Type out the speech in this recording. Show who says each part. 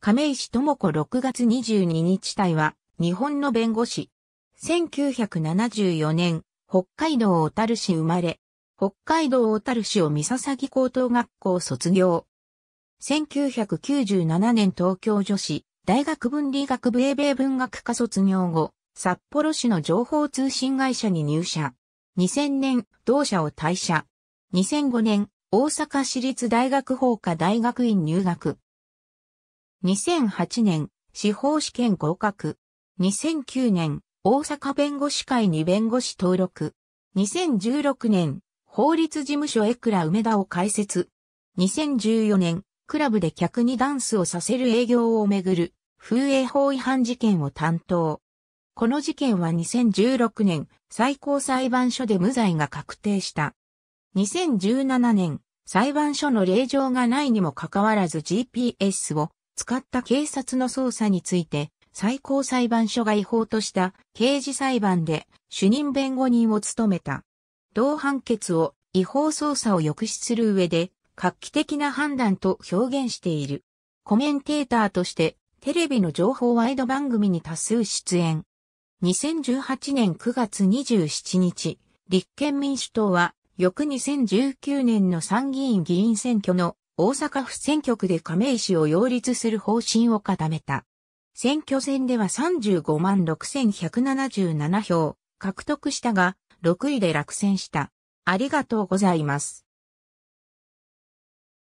Speaker 1: 亀石智子6月22日隊は、日本の弁護士。1974年、北海道小樽市生まれ。北海道小樽市を三笹高等学校卒業。1997年東京女子大学分理学部英米文学科卒業後、札幌市の情報通信会社に入社。2000年、同社を退社。2005年、大阪市立大学法科大学院入学。2008年、司法試験合格。2009年、大阪弁護士会に弁護士登録。2016年、法律事務所エクラ梅田を開設。2014年、クラブで客にダンスをさせる営業をめぐる風営法違反事件を担当。この事件は2016年、最高裁判所で無罪が確定した。2017年、裁判所の令状がないにもかかわらず GPS を使った警察の捜査について、最高裁判所が違法とした刑事裁判で主任弁護人を務めた。同判決を違法捜査を抑止する上で画期的な判断と表現している。コメンテーターとしてテレビの情報ワイド番組に多数出演。2018年9月27日、立憲民主党は翌2019年の参議院議員選挙の大阪府選挙区で亀井氏を擁立する方針を固めた。選挙戦では35万6177票獲得したが、6位で落選した。ありがとうございます。